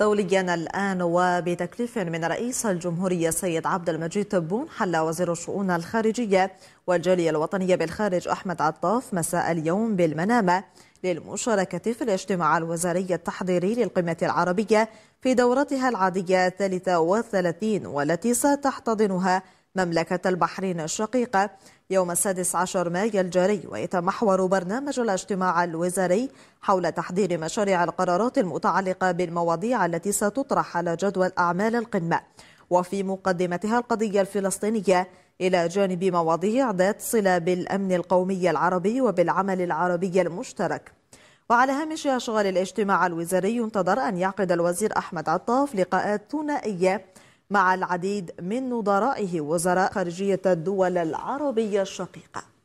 دوليا الآن وبتكليف من رئيس الجمهورية السيد عبد المجيد تبون حل وزير الشؤون الخارجية والجالية الوطنية بالخارج أحمد عطاف مساء اليوم بالمنامة للمشاركة في الاجتماع الوزاري التحضيري للقمة العربية في دورتها العادية الثالثة والثلاثين والتي ستحتضنها مملكة البحرين الشقيقة يوم السادس عشر مايو الجاري ويتمحور برنامج الاجتماع الوزاري حول تحضير مشاريع القرارات المتعلقة بالمواضيع التي ستطرح على جدول أعمال القمة وفي مقدمتها القضية الفلسطينية إلى جانب مواضيع ذات صلة بالأمن القومي العربي وبالعمل العربي المشترك وعلى هامش أشغال الاجتماع الوزاري ينتظر أن يعقد الوزير أحمد عطاف لقاءات ثنائية مع العديد من نظرائه وزراء خارجية الدول العربية الشقيقة